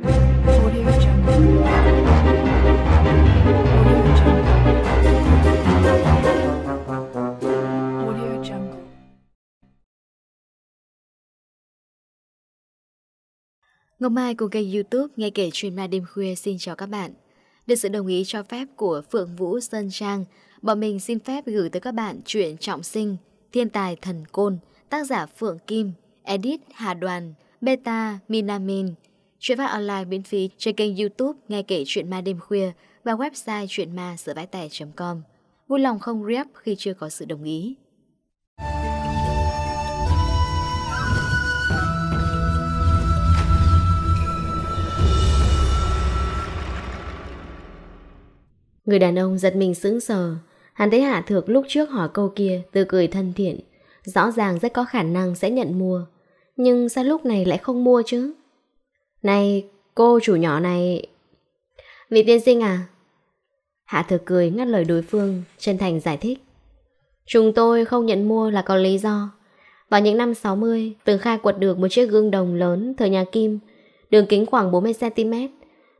Ngọc Mai của kênh youtube nghe kể chuyện ma đêm khuya xin chào các bạn. Được sự đồng ý cho phép của Phượng Vũ Sơn Trang, bọn mình xin phép gửi tới các bạn truyện trọng sinh, thiên tài thần côn, tác giả Phượng Kim, edit Hà Đoàn, Beta Minamin, Chuyện phát online miễn phí trên kênh youtube Nghe kể chuyện ma đêm khuya và website chuyenma com Vui lòng không rep khi chưa có sự đồng ý. Người đàn ông giật mình sững sờ Hắn thấy Hạ Thược lúc trước hỏi câu kia Từ cười thân thiện Rõ ràng rất có khả năng sẽ nhận mua Nhưng sao lúc này lại không mua chứ này, cô chủ nhỏ này... Vị tiên sinh à? Hạ thừa cười ngắt lời đối phương, chân thành giải thích. Chúng tôi không nhận mua là có lý do. Vào những năm 60, từng Khai quật được một chiếc gương đồng lớn thời nhà Kim, đường kính khoảng 40cm,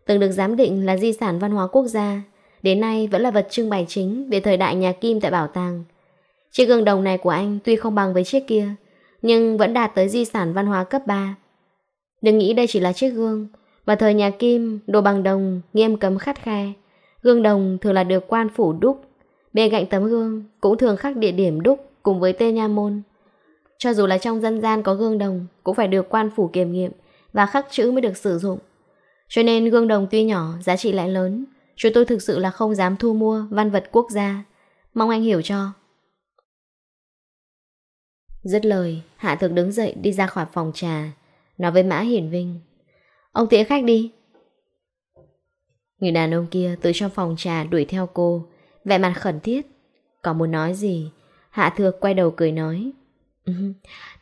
từng được giám định là di sản văn hóa quốc gia, đến nay vẫn là vật trưng bày chính về thời đại nhà Kim tại bảo tàng. Chiếc gương đồng này của anh tuy không bằng với chiếc kia, nhưng vẫn đạt tới di sản văn hóa cấp 3. Đừng nghĩ đây chỉ là chiếc gương Mà thời nhà Kim, đồ bằng đồng Nghiêm cấm khắt khe Gương đồng thường là được quan phủ đúc Bên cạnh tấm gương cũng thường khắc địa điểm đúc Cùng với tên nha môn Cho dù là trong dân gian có gương đồng Cũng phải được quan phủ kiểm nghiệm Và khắc chữ mới được sử dụng Cho nên gương đồng tuy nhỏ, giá trị lại lớn Chúng tôi thực sự là không dám thu mua Văn vật quốc gia Mong anh hiểu cho Dứt lời, Hạ Thực đứng dậy đi ra khỏi phòng trà Nói với Mã Hiển Vinh Ông tiễn khách đi Người đàn ông kia từ trong phòng trà đuổi theo cô Vẻ mặt khẩn thiết có muốn nói gì Hạ Thược quay đầu cười nói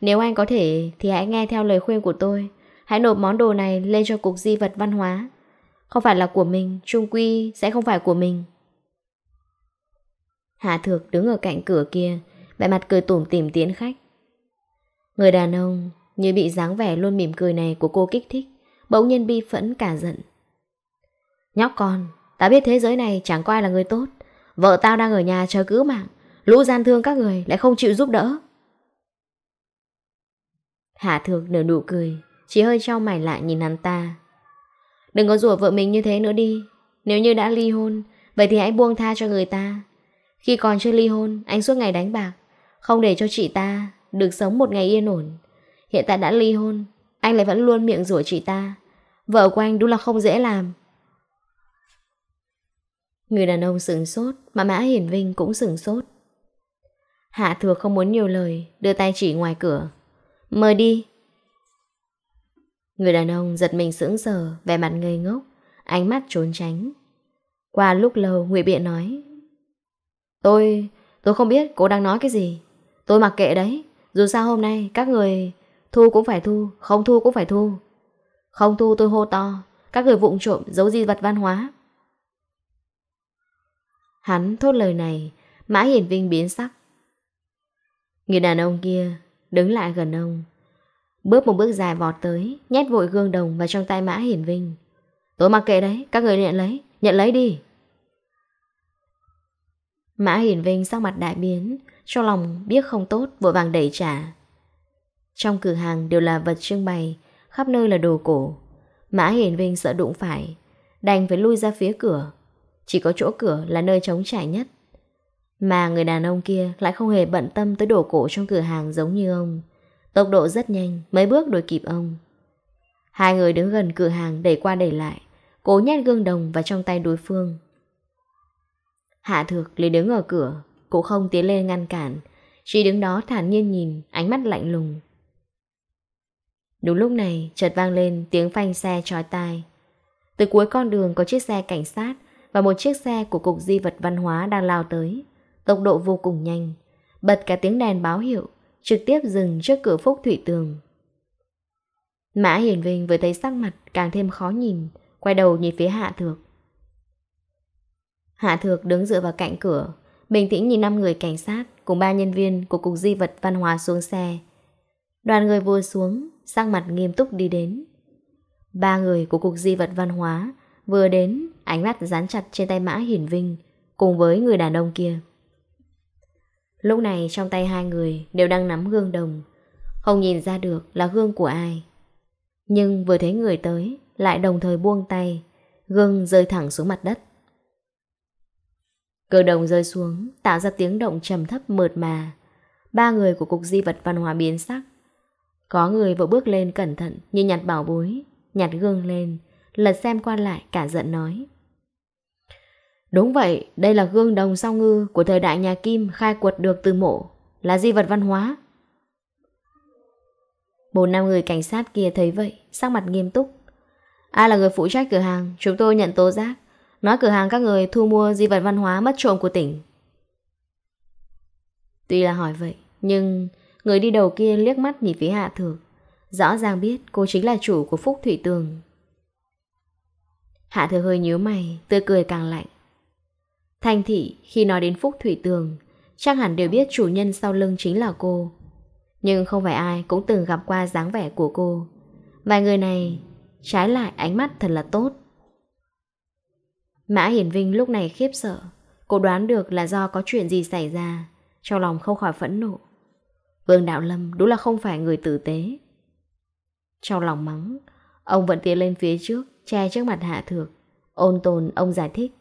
Nếu anh có thể thì hãy nghe theo lời khuyên của tôi Hãy nộp món đồ này lên cho cục di vật văn hóa Không phải là của mình Trung quy sẽ không phải của mình Hạ Thược đứng ở cạnh cửa kia Vẻ mặt cười tủm tỉm tiến khách Người đàn ông như bị dáng vẻ luôn mỉm cười này của cô kích thích Bỗng nhiên bi phẫn cả giận Nhóc con Ta biết thế giới này chẳng có ai là người tốt Vợ tao đang ở nhà chờ cứu mạng Lũ gian thương các người lại không chịu giúp đỡ Hạ thược nở nụ cười Chỉ hơi trao mày lại nhìn hắn ta Đừng có rủa vợ mình như thế nữa đi Nếu như đã ly hôn Vậy thì hãy buông tha cho người ta Khi còn chưa ly hôn Anh suốt ngày đánh bạc Không để cho chị ta Được sống một ngày yên ổn Hiện tại đã ly hôn Anh lại vẫn luôn miệng rủa chị ta Vợ của anh đúng là không dễ làm Người đàn ông sửng sốt Mà Mã Hiển Vinh cũng sửng sốt Hạ thừa không muốn nhiều lời Đưa tay chỉ ngoài cửa Mời đi Người đàn ông giật mình sững sờ Về mặt ngây ngốc Ánh mắt trốn tránh Qua lúc lâu Nguyễn Biện nói Tôi... tôi không biết cô đang nói cái gì Tôi mặc kệ đấy Dù sao hôm nay các người Thu cũng phải thu, không thu cũng phải thu. Không thu tôi hô to, các người vụng trộm giấu di vật văn hóa. Hắn thốt lời này, Mã Hiển Vinh biến sắc. Người đàn ông kia đứng lại gần ông. Bước một bước dài vọt tới, nhét vội gương đồng vào trong tay Mã Hiển Vinh. Tôi mặc kệ đấy, các người nhận lấy, nhận lấy đi. Mã Hiển Vinh sắc mặt đại biến, trong lòng biết không tốt vội vàng đẩy trả. Trong cửa hàng đều là vật trưng bày, khắp nơi là đồ cổ. Mã Hiển Vinh sợ đụng phải, đành phải lui ra phía cửa. Chỉ có chỗ cửa là nơi trống trải nhất. Mà người đàn ông kia lại không hề bận tâm tới đồ cổ trong cửa hàng giống như ông. Tốc độ rất nhanh, mấy bước đuổi kịp ông. Hai người đứng gần cửa hàng đẩy qua đẩy lại, cố nhét gương đồng vào trong tay đối phương. Hạ thược liền đứng ở cửa, cũng không tiến lên ngăn cản, chỉ đứng đó thản nhiên nhìn, ánh mắt lạnh lùng. Đúng lúc này chợt vang lên tiếng phanh xe trói tai Từ cuối con đường có chiếc xe cảnh sát Và một chiếc xe của cục di vật văn hóa đang lao tới Tốc độ vô cùng nhanh Bật cả tiếng đèn báo hiệu Trực tiếp dừng trước cửa phúc thủy tường Mã Hiển Vinh vừa thấy sắc mặt càng thêm khó nhìn Quay đầu nhìn phía Hạ Thược Hạ Thược đứng dựa vào cạnh cửa Bình tĩnh nhìn 5 người cảnh sát Cùng ba nhân viên của cục di vật văn hóa xuống xe Đoàn người vừa xuống sang mặt nghiêm túc đi đến. Ba người của cuộc di vật văn hóa vừa đến ánh mắt dán chặt trên tay mã hiển vinh cùng với người đàn ông kia. Lúc này trong tay hai người đều đang nắm gương đồng, không nhìn ra được là gương của ai. Nhưng vừa thấy người tới, lại đồng thời buông tay, gương rơi thẳng xuống mặt đất. Cơ đồng rơi xuống, tạo ra tiếng động trầm thấp mượt mà. Ba người của Cục Di vật Văn hóa biến sắc, có người vừa bước lên cẩn thận như nhặt bảo bối, nhặt gương lên, lật xem qua lại cả giận nói. Đúng vậy, đây là gương đồng song ngư của thời đại nhà Kim khai quật được từ mộ, là di vật văn hóa. Bốn năm người cảnh sát kia thấy vậy, sắc mặt nghiêm túc. Ai là người phụ trách cửa hàng, chúng tôi nhận tố giác, nói cửa hàng các người thu mua di vật văn hóa mất trộm của tỉnh. Tuy là hỏi vậy, nhưng Người đi đầu kia liếc mắt nhìn phía Hạ Thược. Rõ ràng biết cô chính là chủ của Phúc Thủy Tường. Hạ Thược hơi nhíu mày, tươi cười càng lạnh. Thanh Thị khi nói đến Phúc Thủy Tường, chắc hẳn đều biết chủ nhân sau lưng chính là cô. Nhưng không phải ai cũng từng gặp qua dáng vẻ của cô. Vài người này, trái lại ánh mắt thật là tốt. Mã Hiển Vinh lúc này khiếp sợ, cô đoán được là do có chuyện gì xảy ra, trong lòng không khỏi phẫn nộ. Vương Đạo Lâm đúng là không phải người tử tế. Trong lòng mắng, ông vẫn tiến lên phía trước, che trước mặt Hạ Thược. Ôn tồn ông giải thích.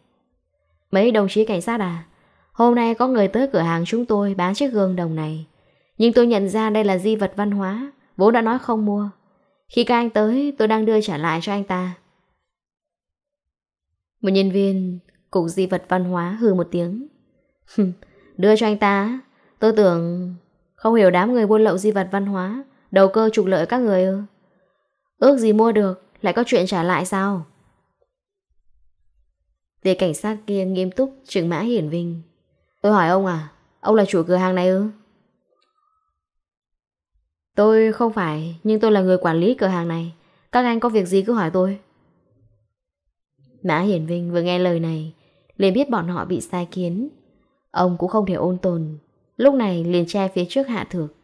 Mấy đồng chí cảnh sát à, hôm nay có người tới cửa hàng chúng tôi bán chiếc gương đồng này. Nhưng tôi nhận ra đây là di vật văn hóa, vốn đã nói không mua. Khi các anh tới, tôi đang đưa trả lại cho anh ta. Một nhân viên cục di vật văn hóa hừ một tiếng. đưa cho anh ta, tôi tưởng không hiểu đám người buôn lậu di vật văn hóa Đầu cơ trục lợi các người ư Ước gì mua được Lại có chuyện trả lại sao Tề cảnh sát kia nghiêm túc Trừng mã hiển vinh Tôi hỏi ông à Ông là chủ cửa hàng này ư Tôi không phải Nhưng tôi là người quản lý cửa hàng này Các anh có việc gì cứ hỏi tôi Mã Hiển Vinh vừa nghe lời này liền biết bọn họ bị sai kiến Ông cũng không thể ôn tồn Lúc này liền che phía trước Hạ Thược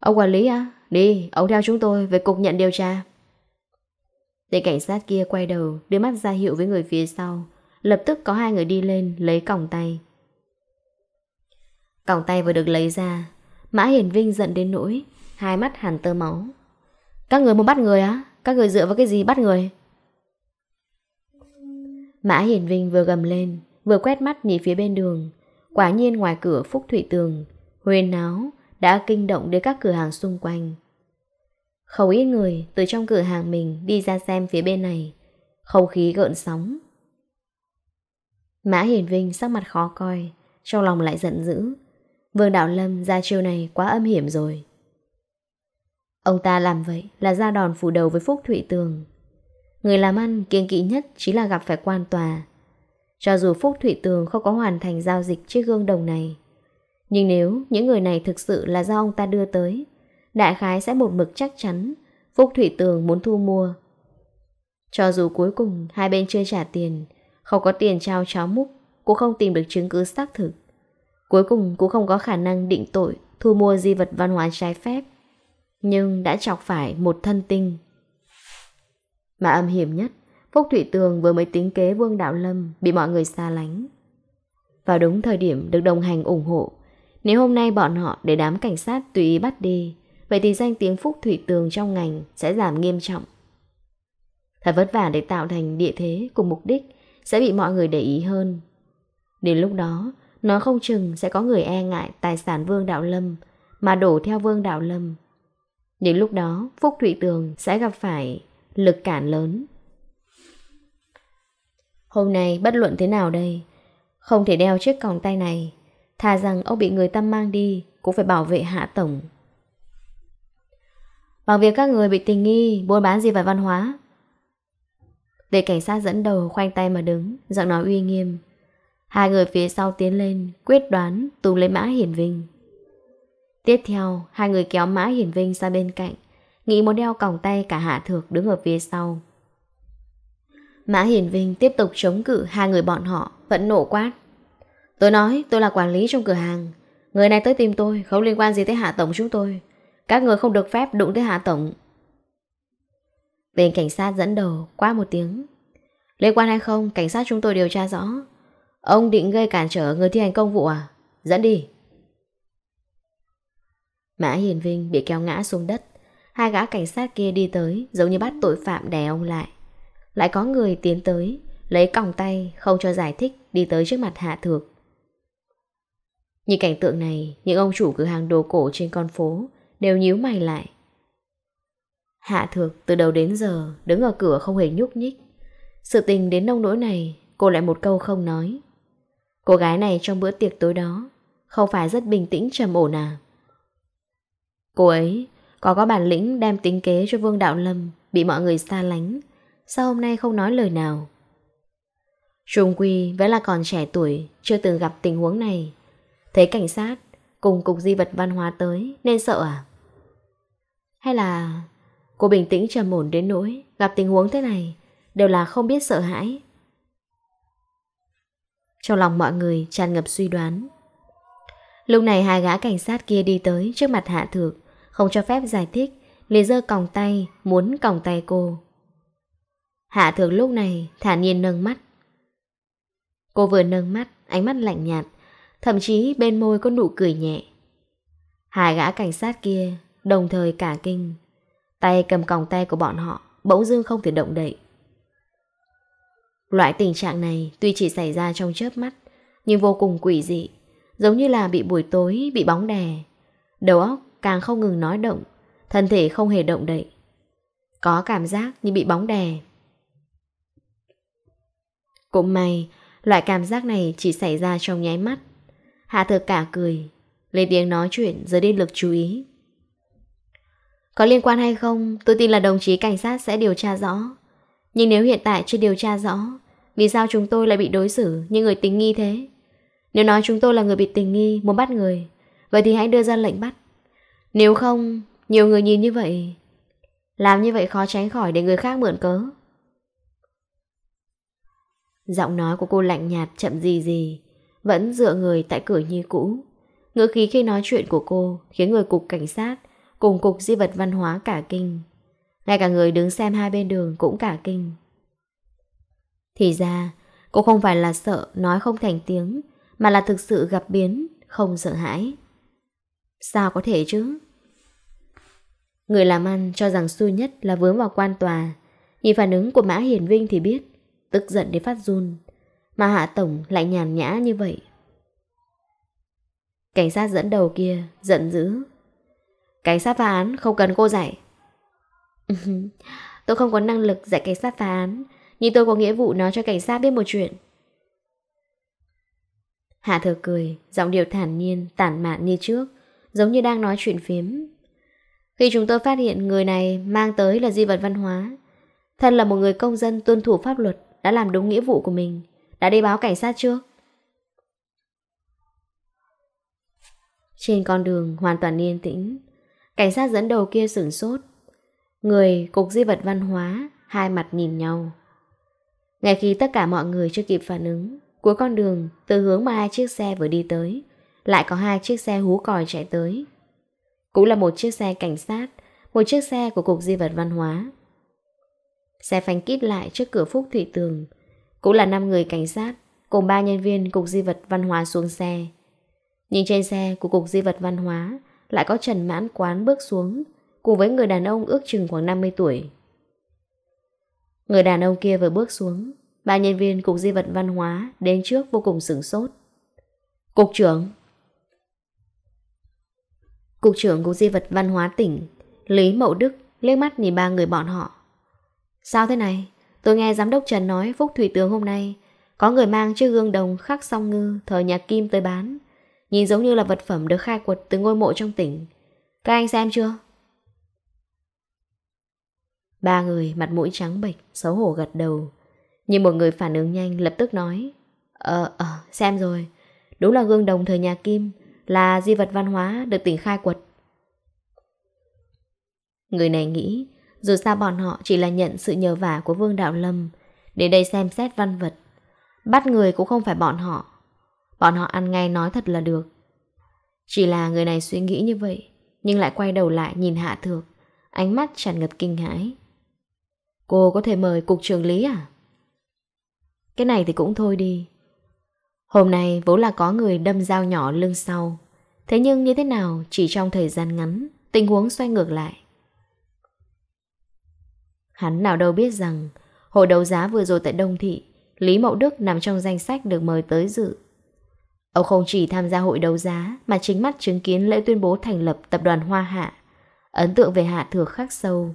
Ông quản lý à Đi, ông theo chúng tôi về cục nhận điều tra Tên cảnh sát kia quay đầu Đưa mắt ra hiệu với người phía sau Lập tức có hai người đi lên Lấy còng tay Còng tay vừa được lấy ra Mã Hiển Vinh giận đến nỗi Hai mắt hàn tơ máu Các người muốn bắt người á Các người dựa vào cái gì bắt người Mã Hiển Vinh vừa gầm lên Vừa quét mắt nhìn phía bên đường Quả nhiên ngoài cửa Phúc Thụy Tường, huyền náo đã kinh động đến các cửa hàng xung quanh. Không ít người từ trong cửa hàng mình đi ra xem phía bên này, không khí gợn sóng. Mã Hiển Vinh sắc mặt khó coi, trong lòng lại giận dữ. Vương Đạo Lâm ra chiêu này quá âm hiểm rồi. Ông ta làm vậy là ra đòn phủ đầu với Phúc Thụy Tường. Người làm ăn kiêng kỵ nhất chính là gặp phải quan tòa, cho dù Phúc Thụy Tường không có hoàn thành giao dịch chiếc gương đồng này Nhưng nếu những người này thực sự là do ông ta đưa tới Đại khái sẽ một mực chắc chắn Phúc Thụy Tường muốn thu mua Cho dù cuối cùng hai bên chưa trả tiền Không có tiền trao cháo múc Cũng không tìm được chứng cứ xác thực Cuối cùng cũng không có khả năng định tội Thu mua di vật văn hóa trái phép Nhưng đã chọc phải một thân tinh Mà âm hiểm nhất Phúc Thủy Tường vừa mới tính kế Vương Đạo Lâm bị mọi người xa lánh. Vào đúng thời điểm được đồng hành ủng hộ, nếu hôm nay bọn họ để đám cảnh sát tùy ý bắt đi, vậy thì danh tiếng Phúc Thủy Tường trong ngành sẽ giảm nghiêm trọng. Thật vất vả để tạo thành địa thế cùng mục đích sẽ bị mọi người để ý hơn. Đến lúc đó, nó không chừng sẽ có người e ngại tài sản Vương Đạo Lâm mà đổ theo Vương Đạo Lâm. Đến lúc đó, Phúc Thủy Tường sẽ gặp phải lực cản lớn. Hôm nay bất luận thế nào đây Không thể đeo chiếc còng tay này Thà rằng ông bị người ta mang đi Cũng phải bảo vệ hạ tổng Bằng việc các người bị tình nghi Buôn bán gì về văn hóa Để cảnh sát dẫn đầu khoanh tay mà đứng Giọng nói uy nghiêm Hai người phía sau tiến lên Quyết đoán tùm lấy mã hiển vinh Tiếp theo Hai người kéo mã hiển vinh sang bên cạnh Nghĩ muốn đeo còng tay cả hạ thược đứng ở phía sau Mã Hiền Vinh tiếp tục chống cự hai người bọn họ, vẫn nổ quát. Tôi nói tôi là quản lý trong cửa hàng. Người này tới tìm tôi, không liên quan gì tới Hạ Tổng chúng tôi. Các người không được phép đụng tới Hạ Tổng. Bên cảnh sát dẫn đầu, qua một tiếng. Liên quan hay không, cảnh sát chúng tôi điều tra rõ. Ông định gây cản trở người thi hành công vụ à? Dẫn đi. Mã Hiền Vinh bị kéo ngã xuống đất. Hai gã cảnh sát kia đi tới, giống như bắt tội phạm đè ông lại. Lại có người tiến tới Lấy còng tay không cho giải thích Đi tới trước mặt Hạ Thược Nhìn cảnh tượng này Những ông chủ cửa hàng đồ cổ trên con phố Đều nhíu mày lại Hạ Thược từ đầu đến giờ Đứng ở cửa không hề nhúc nhích Sự tình đến nông nỗi này Cô lại một câu không nói Cô gái này trong bữa tiệc tối đó Không phải rất bình tĩnh trầm ổn à Cô ấy có có bản lĩnh đem tính kế cho Vương Đạo Lâm Bị mọi người xa lánh Sao hôm nay không nói lời nào Trung Quy vẫn là còn trẻ tuổi Chưa từng gặp tình huống này Thấy cảnh sát Cùng cục di vật văn hóa tới Nên sợ à Hay là Cô bình tĩnh trầm ổn đến nỗi Gặp tình huống thế này Đều là không biết sợ hãi Trong lòng mọi người tràn ngập suy đoán Lúc này hai gã cảnh sát kia đi tới trước mặt Hạ Thược Không cho phép giải thích Lê dơ còng tay Muốn còng tay cô Hạ thường lúc này thản nhiên nâng mắt. Cô vừa nâng mắt, ánh mắt lạnh nhạt, thậm chí bên môi có nụ cười nhẹ. Hai gã cảnh sát kia đồng thời cả kinh, tay cầm còng tay của bọn họ, bỗng dưng không thể động đậy. Loại tình trạng này tuy chỉ xảy ra trong chớp mắt, nhưng vô cùng quỷ dị, giống như là bị buổi tối, bị bóng đè. Đầu óc càng không ngừng nói động, thân thể không hề động đậy. Có cảm giác như bị bóng đè. Cũng may, loại cảm giác này chỉ xảy ra trong nháy mắt. Hạ thực cả cười, lên tiếng nói chuyện dưới đi lực chú ý. Có liên quan hay không, tôi tin là đồng chí cảnh sát sẽ điều tra rõ. Nhưng nếu hiện tại chưa điều tra rõ, vì sao chúng tôi lại bị đối xử như người tình nghi thế? Nếu nói chúng tôi là người bị tình nghi, muốn bắt người, vậy thì hãy đưa ra lệnh bắt. Nếu không, nhiều người nhìn như vậy, làm như vậy khó tránh khỏi để người khác mượn cớ. Giọng nói của cô lạnh nhạt chậm gì gì, vẫn dựa người tại cửa như cũ. Ngữ khí khi nói chuyện của cô khiến người cục cảnh sát cùng cục di vật văn hóa cả kinh. Ngay cả người đứng xem hai bên đường cũng cả kinh. Thì ra, cô không phải là sợ nói không thành tiếng, mà là thực sự gặp biến, không sợ hãi. Sao có thể chứ? Người làm ăn cho rằng xui nhất là vướng vào quan tòa. Nhìn phản ứng của Mã Hiển Vinh thì biết tức giận đến phát run, mà Hạ Tổng lại nhàn nhã như vậy. Cảnh sát dẫn đầu kia, giận dữ. Cảnh sát phá án không cần cô dạy. tôi không có năng lực dạy cảnh sát phá án, nhưng tôi có nghĩa vụ nói cho cảnh sát biết một chuyện. Hạ thừa cười, giọng điệu thản nhiên, tản mạn như trước, giống như đang nói chuyện phiếm. Khi chúng tôi phát hiện người này mang tới là di vật văn hóa, thân là một người công dân tuân thủ pháp luật, đã làm đúng nghĩa vụ của mình, đã đi báo cảnh sát chưa? Trên con đường hoàn toàn yên tĩnh, cảnh sát dẫn đầu kia sửng sốt. Người cục di vật văn hóa, hai mặt nhìn nhau. Ngay khi tất cả mọi người chưa kịp phản ứng, cuối con đường từ hướng mà hai chiếc xe vừa đi tới, lại có hai chiếc xe hú còi chạy tới. Cũng là một chiếc xe cảnh sát, một chiếc xe của Cục Di vật Văn hóa. Xe phanh kít lại trước cửa Phúc Thụy Tường. Cũng là 5 người cảnh sát, cùng 3 nhân viên Cục Di vật Văn hóa xuống xe. nhìn trên xe của Cục Di vật Văn hóa lại có Trần Mãn Quán bước xuống, cùng với người đàn ông ước chừng khoảng 50 tuổi. Người đàn ông kia vừa bước xuống, ba nhân viên Cục Di vật Văn hóa đến trước vô cùng sửng sốt. Cục trưởng Cục trưởng Cục Di vật Văn hóa tỉnh Lý Mậu Đức liếc mắt nhìn ba người bọn họ Sao thế này? Tôi nghe giám đốc Trần nói Phúc Thủy Tướng hôm nay có người mang chiếc gương đồng khắc song ngư thời nhà Kim tới bán. Nhìn giống như là vật phẩm được khai quật từ ngôi mộ trong tỉnh. Các anh xem chưa? Ba người mặt mũi trắng bệch, xấu hổ gật đầu. Nhưng một người phản ứng nhanh lập tức nói Ờ, ờ, xem rồi. Đúng là gương đồng thời nhà Kim, là di vật văn hóa được tỉnh khai quật. Người này nghĩ dù sao bọn họ chỉ là nhận sự nhờ vả của Vương Đạo Lâm Để đây xem xét văn vật Bắt người cũng không phải bọn họ Bọn họ ăn ngay nói thật là được Chỉ là người này suy nghĩ như vậy Nhưng lại quay đầu lại nhìn Hạ Thược Ánh mắt tràn ngập kinh hãi Cô có thể mời cục trưởng lý à? Cái này thì cũng thôi đi Hôm nay vốn là có người đâm dao nhỏ lưng sau Thế nhưng như thế nào chỉ trong thời gian ngắn Tình huống xoay ngược lại Hắn nào đâu biết rằng, hội đấu giá vừa rồi tại Đông Thị, Lý Mậu Đức nằm trong danh sách được mời tới dự. Ông không chỉ tham gia hội đấu giá mà chính mắt chứng kiến lễ tuyên bố thành lập tập đoàn Hoa Hạ. Ấn tượng về Hạ Thừa khắc sâu.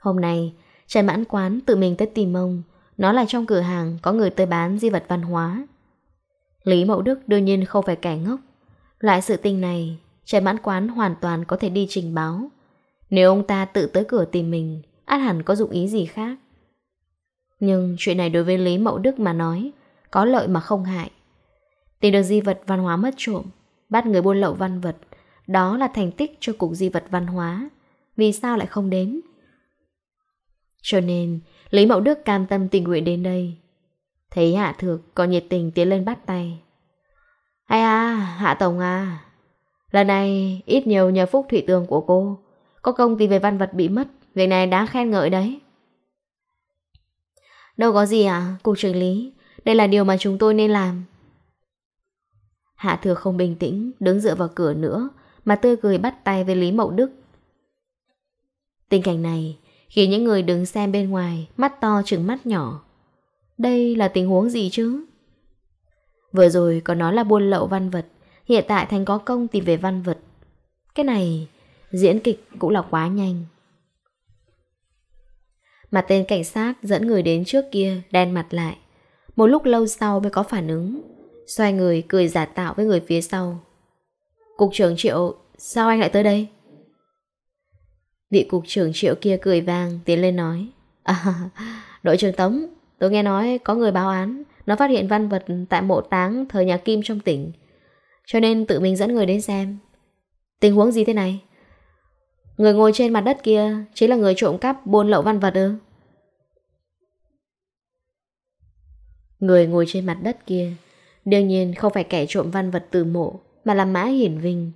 Hôm nay, Trần Mãn Quán tự mình tới tìm ông. Nó là trong cửa hàng có người tới bán di vật văn hóa. Lý Mậu Đức đương nhiên không phải kẻ ngốc. Loại sự tình này, Trần Mãn Quán hoàn toàn có thể đi trình báo. Nếu ông ta tự tới cửa tìm mình, át hẳn có dụng ý gì khác. Nhưng chuyện này đối với Lý Mậu Đức mà nói, có lợi mà không hại. Tìm được di vật văn hóa mất trộm, bắt người buôn lậu văn vật, đó là thành tích cho cục di vật văn hóa. Vì sao lại không đến? Cho nên, Lý Mậu Đức cam tâm tình nguyện đến đây. Thấy Hạ Thược còn nhiệt tình tiến lên bắt tay. Hay à, Hạ Tổng à, lần này ít nhiều nhờ phúc thủy tường của cô có công tìm về văn vật bị mất Việc này đáng khen ngợi đấy Đâu có gì à Cục trưởng lý Đây là điều mà chúng tôi nên làm Hạ thừa không bình tĩnh Đứng dựa vào cửa nữa Mà tươi cười bắt tay với Lý Mậu Đức Tình cảnh này Khiến những người đứng xem bên ngoài Mắt to trừng mắt nhỏ Đây là tình huống gì chứ Vừa rồi có nói là buôn lậu văn vật Hiện tại Thành có công tìm về văn vật Cái này Diễn kịch cũng là quá nhanh Mà tên cảnh sát dẫn người đến trước kia Đen mặt lại Một lúc lâu sau mới có phản ứng Xoay người cười giả tạo với người phía sau Cục trưởng Triệu Sao anh lại tới đây Vị cục trưởng Triệu kia cười vang Tiến lên nói à, Đội trưởng Tống Tôi nghe nói có người báo án Nó phát hiện văn vật tại mộ táng Thời nhà Kim trong tỉnh Cho nên tự mình dẫn người đến xem Tình huống gì thế này Người ngồi trên mặt đất kia chính là người trộm cắp buôn lậu văn vật ư? Người ngồi trên mặt đất kia đương nhiên không phải kẻ trộm văn vật từ mộ mà là Mã Hiển Vinh.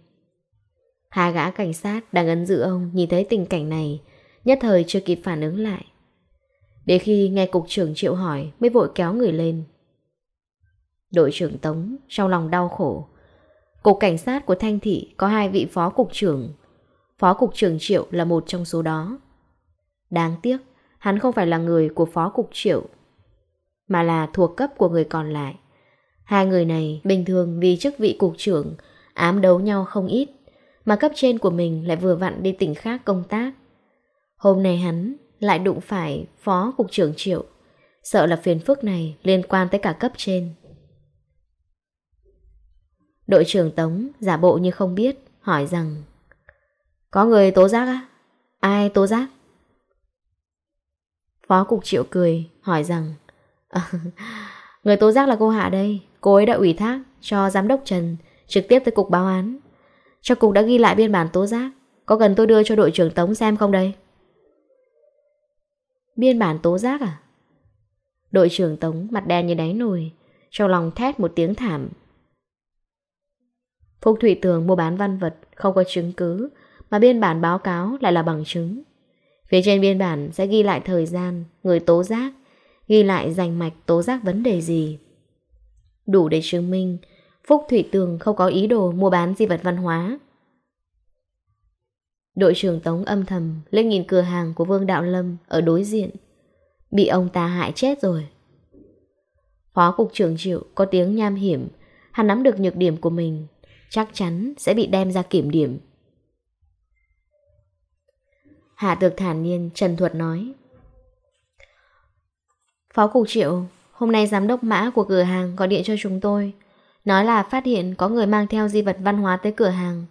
hà gã cảnh sát đang ấn giữ ông nhìn thấy tình cảnh này, nhất thời chưa kịp phản ứng lại. để khi nghe cục trưởng triệu hỏi mới vội kéo người lên. Đội trưởng Tống trong lòng đau khổ. Cục cảnh sát của Thanh Thị có hai vị phó cục trưởng Phó Cục trưởng Triệu là một trong số đó. Đáng tiếc, hắn không phải là người của Phó Cục Triệu, mà là thuộc cấp của người còn lại. Hai người này bình thường vì chức vị cục trưởng ám đấu nhau không ít, mà cấp trên của mình lại vừa vặn đi tỉnh khác công tác. Hôm nay hắn lại đụng phải Phó Cục trưởng Triệu, sợ là phiền phức này liên quan tới cả cấp trên. Đội trưởng Tống giả bộ như không biết, hỏi rằng có người tố giác á? Ai tố giác? Phó Cục Triệu cười, hỏi rằng ờ, Người tố giác là cô Hạ đây Cô ấy đã ủy thác cho Giám đốc Trần Trực tiếp tới Cục báo án Cho Cục đã ghi lại biên bản tố giác Có cần tôi đưa cho đội trưởng Tống xem không đây? Biên bản tố giác à? Đội trưởng Tống mặt đen như đáy nồi Trong lòng thét một tiếng thảm Phục thủy Tường mua bán văn vật Không có chứng cứ mà biên bản báo cáo lại là bằng chứng. Phía trên biên bản sẽ ghi lại thời gian, người tố giác, ghi lại rành mạch tố giác vấn đề gì. Đủ để chứng minh Phúc Thủy Tường không có ý đồ mua bán di vật văn hóa. Đội trưởng Tống âm thầm lên nhìn cửa hàng của Vương Đạo Lâm ở đối diện. Bị ông ta hại chết rồi. Phó Cục trưởng Triệu có tiếng nham hiểm, hắn nắm được nhược điểm của mình, chắc chắn sẽ bị đem ra kiểm điểm. Hạ Tược thản nhiên trần thuật nói. Phó Cục Triệu, hôm nay giám đốc mã của cửa hàng gọi điện cho chúng tôi. Nói là phát hiện có người mang theo di vật văn hóa tới cửa hàng.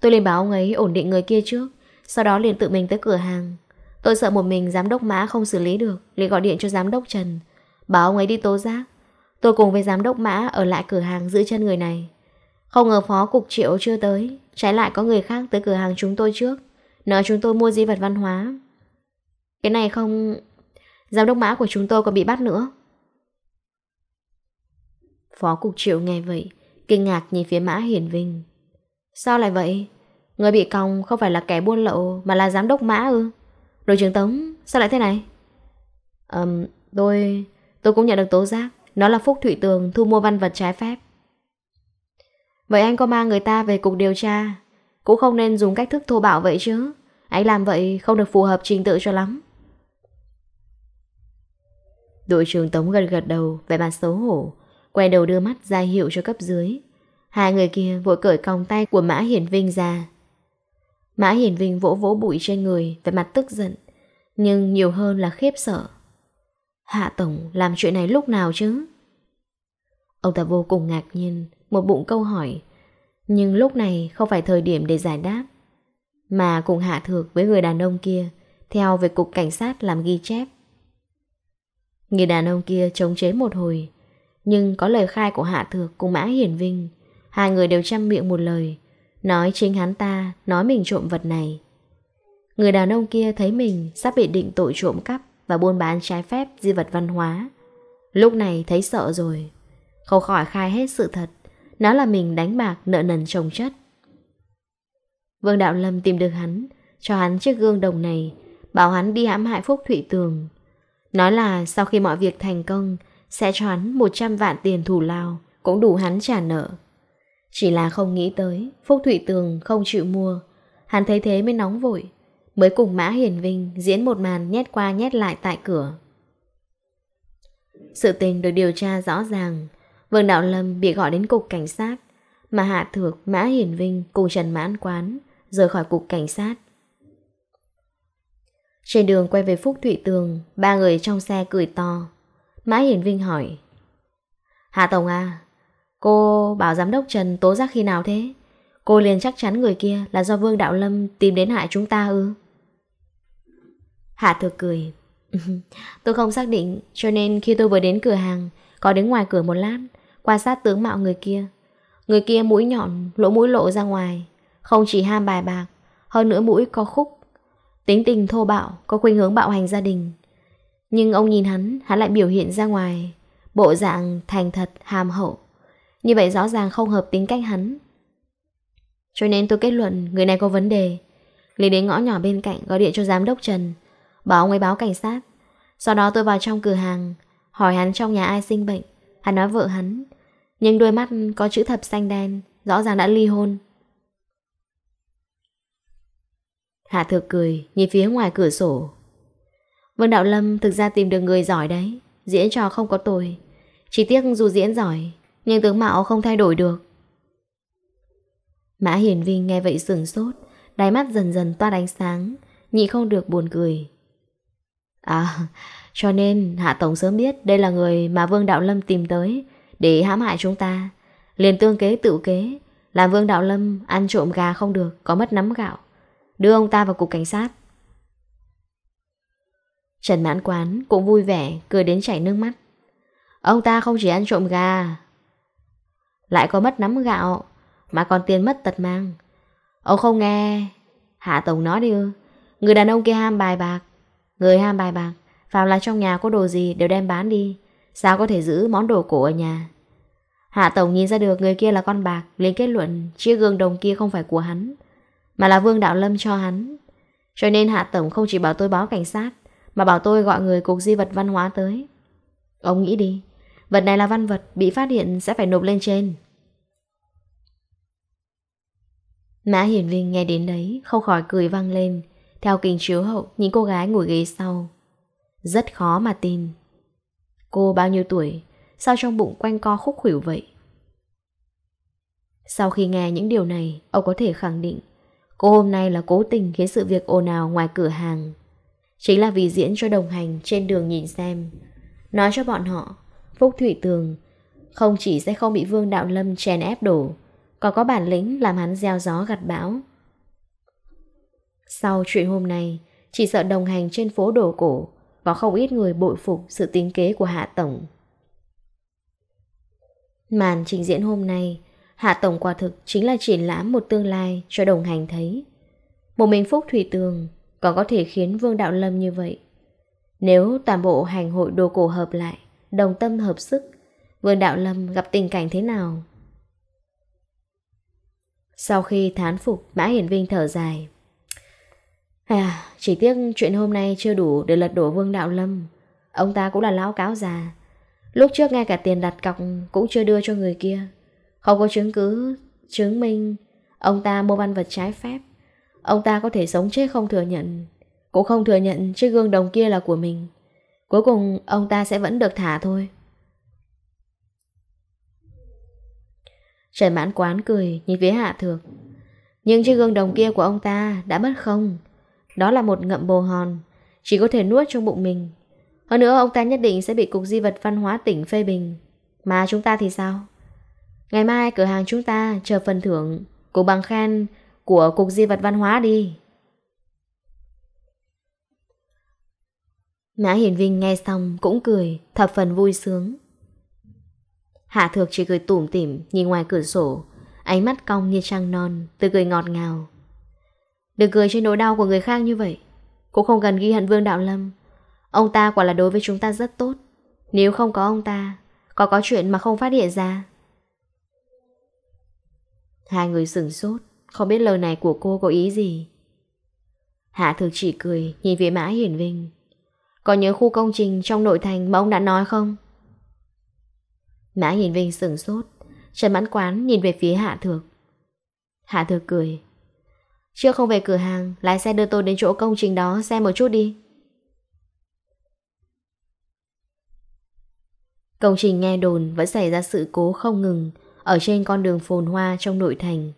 Tôi liền bảo ông ấy ổn định người kia trước, sau đó liền tự mình tới cửa hàng. Tôi sợ một mình giám đốc mã không xử lý được, liền gọi điện cho giám đốc Trần. Bảo ông ấy đi tố giác. Tôi cùng với giám đốc mã ở lại cửa hàng giữ chân người này. Không ngờ phó cục triệu chưa tới, trái lại có người khác tới cửa hàng chúng tôi trước. Nói chúng tôi mua di vật văn hóa Cái này không... Giám đốc mã của chúng tôi còn bị bắt nữa Phó Cục Triệu nghe vậy Kinh ngạc nhìn phía mã hiển vinh Sao lại vậy? Người bị còng không phải là kẻ buôn lậu Mà là giám đốc mã ư Đội trưởng Tống, sao lại thế này? um, tôi... Tôi cũng nhận được tố giác Nó là Phúc Thụy Tường thu mua văn vật trái phép Vậy anh có mang người ta về cục điều tra cũng không nên dùng cách thức thô bạo vậy chứ Anh làm vậy không được phù hợp trình tự cho lắm Đội trưởng Tống gật gật đầu Về mặt xấu hổ Quay đầu đưa mắt ra hiệu cho cấp dưới Hai người kia vội cởi còng tay của Mã Hiển Vinh ra Mã Hiển Vinh vỗ vỗ bụi trên người Về mặt tức giận Nhưng nhiều hơn là khiếp sợ Hạ Tổng làm chuyện này lúc nào chứ Ông ta vô cùng ngạc nhiên Một bụng câu hỏi nhưng lúc này không phải thời điểm để giải đáp Mà cùng hạ thược với người đàn ông kia Theo về cục cảnh sát làm ghi chép Người đàn ông kia chống chế một hồi Nhưng có lời khai của Hạ Thược cùng Mã Hiển Vinh Hai người đều chăm miệng một lời Nói chính hắn ta Nói mình trộm vật này Người đàn ông kia thấy mình Sắp bị định tội trộm cắp Và buôn bán trái phép di vật văn hóa Lúc này thấy sợ rồi Không khỏi khai hết sự thật nó là mình đánh bạc nợ nần chồng chất Vương Đạo Lâm tìm được hắn Cho hắn chiếc gương đồng này Bảo hắn đi hãm hại Phúc Thụy Tường Nói là sau khi mọi việc thành công Sẽ cho hắn 100 vạn tiền thù lao Cũng đủ hắn trả nợ Chỉ là không nghĩ tới Phúc Thụy Tường không chịu mua Hắn thấy thế mới nóng vội Mới cùng Mã hiền Vinh diễn một màn nhét qua nhét lại tại cửa Sự tình được điều tra rõ ràng Vương Đạo Lâm bị gọi đến cục cảnh sát Mà Hạ Thược, Mã Hiển Vinh cùng Trần Mãn Quán Rời khỏi cục cảnh sát Trên đường quay về Phúc Thụy Tường Ba người trong xe cười to Mã Hiển Vinh hỏi Hạ Tổng à Cô bảo giám đốc Trần tố giác khi nào thế Cô liền chắc chắn người kia là do Vương Đạo Lâm tìm đến hại chúng ta ư Hạ Thược cười Tôi không xác định Cho nên khi tôi vừa đến cửa hàng có đến ngoài cửa một lát Quan sát tướng mạo người kia Người kia mũi nhọn, lỗ mũi lộ ra ngoài Không chỉ ham bài bạc Hơn nữa mũi có khúc Tính tình thô bạo, có khuynh hướng bạo hành gia đình Nhưng ông nhìn hắn Hắn lại biểu hiện ra ngoài Bộ dạng thành thật, hàm hậu Như vậy rõ ràng không hợp tính cách hắn Cho nên tôi kết luận Người này có vấn đề Lý đến ngõ nhỏ bên cạnh gọi điện cho giám đốc Trần Bảo ông ấy báo cảnh sát Sau đó tôi vào trong cửa hàng Hỏi hắn trong nhà ai sinh bệnh Hắn nói vợ hắn Nhưng đôi mắt có chữ thập xanh đen Rõ ràng đã ly hôn Hạ thực cười Nhìn phía ngoài cửa sổ Vương Đạo Lâm thực ra tìm được người giỏi đấy Diễn trò không có tồi Chỉ tiếc dù diễn giỏi Nhưng tướng mạo không thay đổi được Mã Hiển Vinh nghe vậy sừng sốt Đáy mắt dần dần toát ánh sáng Nhị không được buồn cười À cho nên Hạ Tổng sớm biết đây là người mà Vương Đạo Lâm tìm tới để hãm hại chúng ta. Liền tương kế tự kế, làm Vương Đạo Lâm ăn trộm gà không được, có mất nắm gạo. Đưa ông ta vào cục cảnh sát. Trần Mãn Quán cũng vui vẻ, cười đến chảy nước mắt. Ông ta không chỉ ăn trộm gà, lại có mất nắm gạo, mà còn tiền mất tật mang. Ông không nghe, Hạ Tổng nói đi ư. Người đàn ông kia ham bài bạc, người ham bài bạc Phạm là trong nhà có đồ gì đều đem bán đi Sao có thể giữ món đồ cổ ở nhà Hạ Tổng nhìn ra được người kia là con bạc liền kết luận chiếc gương đồng kia không phải của hắn Mà là Vương Đạo Lâm cho hắn Cho nên Hạ Tổng không chỉ bảo tôi báo cảnh sát Mà bảo tôi gọi người cục di vật văn hóa tới Ông nghĩ đi Vật này là văn vật Bị phát hiện sẽ phải nộp lên trên Mã Hiển Vinh nghe đến đấy Không khỏi cười vang lên Theo kinh chiếu hậu những cô gái ngồi ghế sau rất khó mà tin. Cô bao nhiêu tuổi? Sao trong bụng quanh co khúc khủyểu vậy? Sau khi nghe những điều này, ông có thể khẳng định cô hôm nay là cố tình khiến sự việc ồn ào ngoài cửa hàng. Chính là vì diễn cho đồng hành trên đường nhìn xem. Nói cho bọn họ, Phúc Thủy Tường không chỉ sẽ không bị Vương Đạo Lâm chèn ép đổ, còn có bản lĩnh làm hắn gieo gió gặt bão. Sau chuyện hôm nay, chỉ sợ đồng hành trên phố đổ cổ có không ít người bội phục sự tính kế của Hạ Tổng. Màn trình diễn hôm nay, Hạ Tổng quả thực chính là triển lãm một tương lai cho đồng hành thấy. Một mình Phúc Thủy Tường còn có thể khiến Vương Đạo Lâm như vậy. Nếu toàn bộ hành hội đồ cổ hợp lại, đồng tâm hợp sức, Vương Đạo Lâm gặp tình cảnh thế nào? Sau khi thán phục, Mã Hiển Vinh thở dài. À, chỉ tiếc chuyện hôm nay chưa đủ để lật đổ Vương Đạo Lâm. Ông ta cũng là lão cáo già. Lúc trước ngay cả tiền đặt cọc cũng chưa đưa cho người kia. Không có chứng cứ, chứng minh ông ta mua văn vật trái phép. Ông ta có thể sống chết không thừa nhận. Cũng không thừa nhận chiếc gương đồng kia là của mình. Cuối cùng ông ta sẽ vẫn được thả thôi. Trần mãn quán cười nhìn phía hạ thược. Nhưng chiếc gương đồng kia của ông ta đã mất không? Đó là một ngậm bồ hòn Chỉ có thể nuốt trong bụng mình Hơn nữa ông ta nhất định sẽ bị Cục Di vật Văn hóa tỉnh phê bình Mà chúng ta thì sao? Ngày mai cửa hàng chúng ta chờ phần thưởng Của bằng khen của Cục Di vật Văn hóa đi Mã Hiển Vinh nghe xong cũng cười Thập phần vui sướng Hạ Thược chỉ cười tủm tỉm nhìn ngoài cửa sổ, ánh mắt cong như trăng non, từ cười ngọt ngào. Đừng cười trên nỗi đau của người khác như vậy Cũng không cần ghi hận Vương Đạo Lâm Ông ta quả là đối với chúng ta rất tốt Nếu không có ông ta Có có chuyện mà không phát hiện ra Hai người sửng sốt Không biết lời này của cô có ý gì Hạ thực chỉ cười Nhìn về mã hiển vinh Có nhớ khu công trình trong nội thành Mà ông đã nói không Mã hiển vinh sửng sốt Trần mãn quán nhìn về phía hạ thược Hạ thược cười chưa không về cửa hàng Lái xe đưa tôi đến chỗ công trình đó xem một chút đi Công trình nghe đồn vẫn xảy ra sự cố không ngừng Ở trên con đường phồn hoa trong nội thành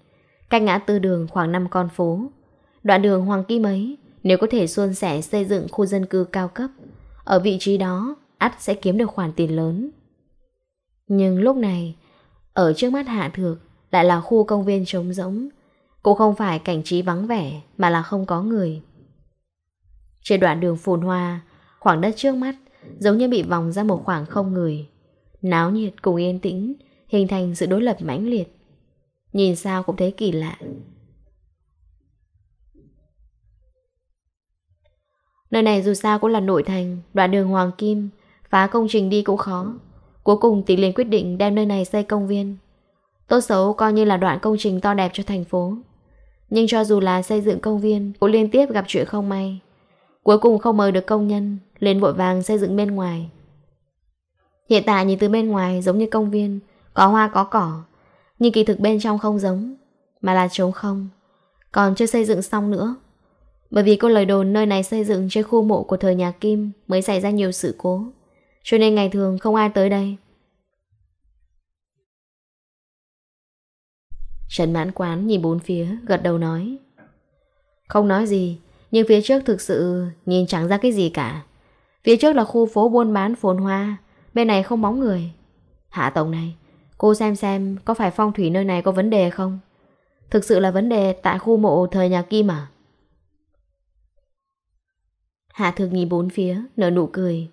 Cách ngã tư đường khoảng 5 con phố Đoạn đường Hoàng Kim ấy Nếu có thể xuân sẻ xây dựng khu dân cư cao cấp Ở vị trí đó ắt sẽ kiếm được khoản tiền lớn Nhưng lúc này Ở trước mắt Hạ Thược Lại là khu công viên trống rỗng cũng không phải cảnh trí vắng vẻ Mà là không có người Trên đoạn đường phồn hoa Khoảng đất trước mắt Giống như bị vòng ra một khoảng không người Náo nhiệt cùng yên tĩnh Hình thành sự đối lập mãnh liệt Nhìn sao cũng thấy kỳ lạ Nơi này dù sao cũng là nội thành Đoạn đường Hoàng Kim Phá công trình đi cũng khó Cuối cùng tỷ liền quyết định đem nơi này xây công viên Tốt xấu coi như là đoạn công trình to đẹp cho thành phố nhưng cho dù là xây dựng công viên Cũng liên tiếp gặp chuyện không may Cuối cùng không mời được công nhân lên vội vàng xây dựng bên ngoài Hiện tại nhìn từ bên ngoài giống như công viên Có hoa có cỏ Nhưng kỳ thực bên trong không giống Mà là trống không Còn chưa xây dựng xong nữa Bởi vì cô lời đồn nơi này xây dựng trên khu mộ của thời nhà Kim Mới xảy ra nhiều sự cố Cho nên ngày thường không ai tới đây Trần mãn quán nhìn bốn phía Gật đầu nói Không nói gì Nhưng phía trước thực sự nhìn chẳng ra cái gì cả Phía trước là khu phố buôn bán phồn hoa Bên này không bóng người Hạ Tổng này Cô xem xem có phải phong thủy nơi này có vấn đề không Thực sự là vấn đề tại khu mộ thời nhà Kim à Hạ thực nhìn bốn phía Nở nụ cười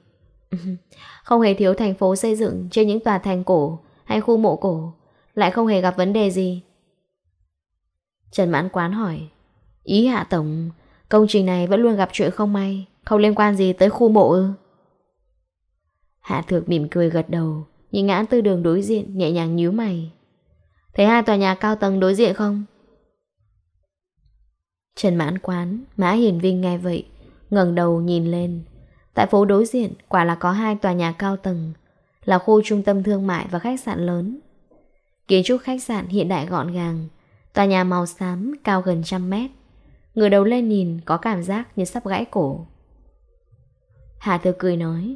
Không hề thiếu thành phố xây dựng Trên những tòa thành cổ Hay khu mộ cổ Lại không hề gặp vấn đề gì Trần Mãn Quán hỏi Ý hạ tổng Công trình này vẫn luôn gặp chuyện không may Không liên quan gì tới khu mộ ư Hạ thược mỉm cười gật đầu Nhìn ngã tư đường đối diện Nhẹ nhàng nhíu mày Thấy hai tòa nhà cao tầng đối diện không Trần Mãn Quán Mã Hiền Vinh nghe vậy ngẩng đầu nhìn lên Tại phố đối diện quả là có hai tòa nhà cao tầng Là khu trung tâm thương mại và khách sạn lớn Kiến trúc khách sạn hiện đại gọn gàng Tòa nhà màu xám cao gần trăm mét Người đầu lên nhìn có cảm giác như sắp gãy cổ Hà Thư cười nói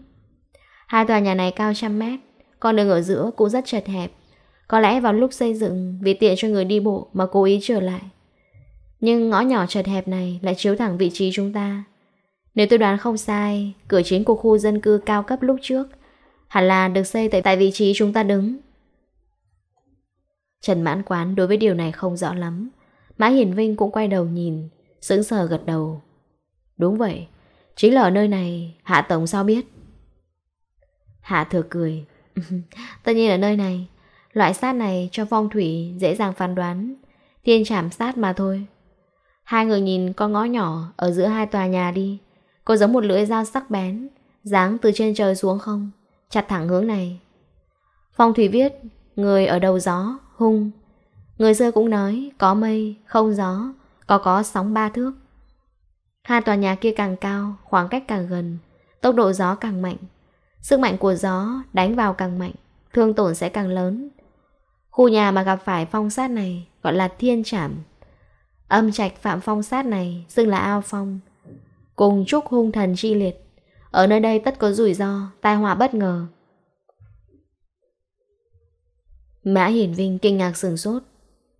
Hai tòa nhà này cao trăm mét Con đường ở giữa cũng rất chật hẹp Có lẽ vào lúc xây dựng Vì tiện cho người đi bộ mà cố ý trở lại Nhưng ngõ nhỏ chật hẹp này Lại chiếu thẳng vị trí chúng ta Nếu tôi đoán không sai Cửa chính của khu dân cư cao cấp lúc trước Hẳn là được xây tại, tại vị trí chúng ta đứng Trần mãn quán đối với điều này không rõ lắm. Mã Hiển Vinh cũng quay đầu nhìn, sững sờ gật đầu. Đúng vậy, chính là ở nơi này, Hạ Tổng sao biết? Hạ thừa cười. Tất nhiên ở nơi này, loại sát này cho phong thủy dễ dàng phán đoán, thiên trảm sát mà thôi. Hai người nhìn con ngõ nhỏ ở giữa hai tòa nhà đi, có giống một lưỡi dao sắc bén, dáng từ trên trời xuống không, chặt thẳng hướng này. Phong thủy viết, người ở đầu gió, hung. Người xưa cũng nói, có mây, không gió, có có sóng ba thước. Hai tòa nhà kia càng cao, khoảng cách càng gần, tốc độ gió càng mạnh. Sức mạnh của gió đánh vào càng mạnh, thương tổn sẽ càng lớn. Khu nhà mà gặp phải phong sát này gọi là thiên trảm. Âm trạch phạm phong sát này xưng là ao phong. Cùng chúc hung thần chi liệt. Ở nơi đây tất có rủi ro, tai họa bất ngờ. Mã Hiển Vinh kinh ngạc sừng sốt.